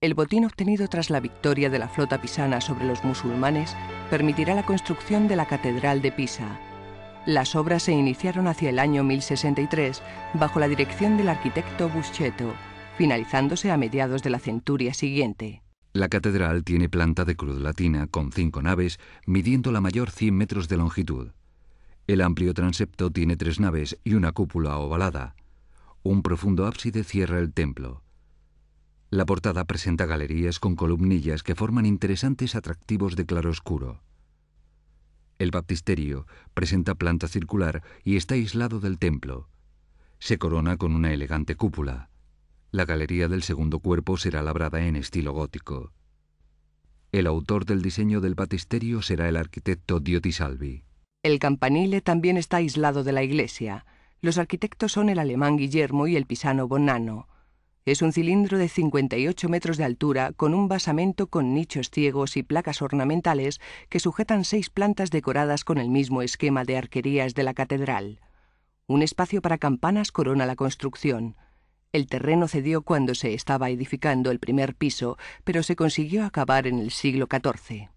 El botín obtenido tras la victoria de la flota pisana sobre los musulmanes permitirá la construcción de la Catedral de Pisa. Las obras se iniciaron hacia el año 1063 bajo la dirección del arquitecto Buschetto, finalizándose a mediados de la centuria siguiente. La catedral tiene planta de cruz latina con cinco naves, midiendo la mayor 100 metros de longitud. El amplio transepto tiene tres naves y una cúpula ovalada. Un profundo ábside cierra el templo. La portada presenta galerías con columnillas que forman interesantes atractivos de claroscuro. El baptisterio presenta planta circular y está aislado del templo. Se corona con una elegante cúpula. La galería del segundo cuerpo será labrada en estilo gótico. El autor del diseño del baptisterio será el arquitecto Diotisalvi. El campanile también está aislado de la iglesia. Los arquitectos son el alemán Guillermo y el pisano Bonanno. Es un cilindro de 58 metros de altura con un basamento con nichos ciegos y placas ornamentales que sujetan seis plantas decoradas con el mismo esquema de arquerías de la catedral. Un espacio para campanas corona la construcción. El terreno cedió cuando se estaba edificando el primer piso, pero se consiguió acabar en el siglo XIV.